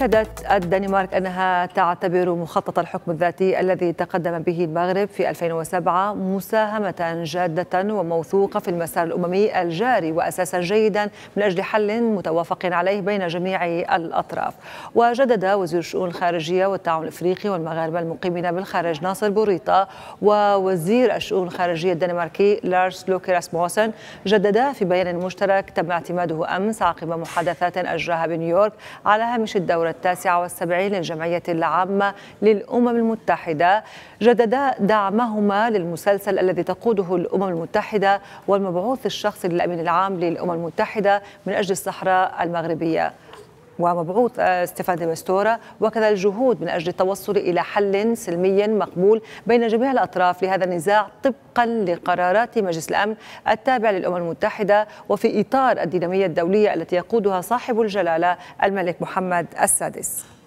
أكدت الدنمارك أنها تعتبر مخطط الحكم الذاتي الذي تقدم به المغرب في 2007 مساهمة جادة وموثوقة في المسار الأممي الجاري وأساسا جيدا من أجل حل متوافق عليه بين جميع الأطراف وجدد وزير الشؤون الخارجية والتعاون الإفريقي والمغاربة المقيمين بالخارج ناصر بوريطة ووزير الشؤون الخارجية الدنماركي لارس لوكيراس موسن جددا في بيان مشترك تم اعتماده أمس عقب محادثات أجراها بنيويورك على هامش الدورة التاسعة والسبعين للجمعية العامة للأمم المتحدة جددا دعمهما للمسلسل الذي تقوده الأمم المتحدة والمبعوث الشخصي للأمين العام للأمم المتحدة من أجل الصحراء المغربية ومبعوث استفادة مستورة وكذا الجهود من أجل التوصل إلى حل سلمي مقبول بين جميع الأطراف لهذا النزاع طبقا لقرارات مجلس الأمن التابع للأمم المتحدة وفي إطار الدينامية الدولية التي يقودها صاحب الجلالة الملك محمد السادس